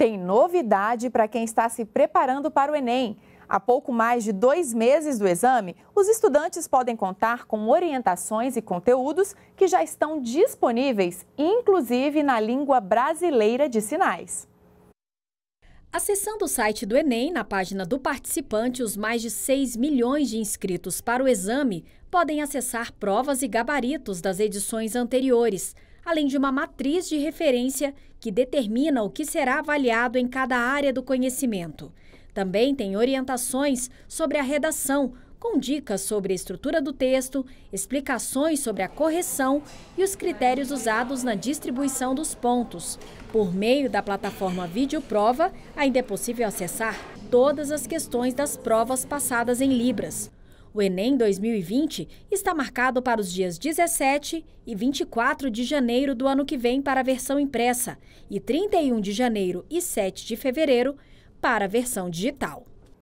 tem novidade para quem está se preparando para o Enem. Há pouco mais de dois meses do exame, os estudantes podem contar com orientações e conteúdos que já estão disponíveis, inclusive na língua brasileira de sinais. Acessando o site do Enem, na página do participante, os mais de 6 milhões de inscritos para o exame podem acessar provas e gabaritos das edições anteriores além de uma matriz de referência que determina o que será avaliado em cada área do conhecimento. Também tem orientações sobre a redação, com dicas sobre a estrutura do texto, explicações sobre a correção e os critérios usados na distribuição dos pontos. Por meio da plataforma Videoprova, Prova, ainda é possível acessar todas as questões das provas passadas em Libras. O Enem 2020 está marcado para os dias 17 e 24 de janeiro do ano que vem para a versão impressa e 31 de janeiro e 7 de fevereiro para a versão digital.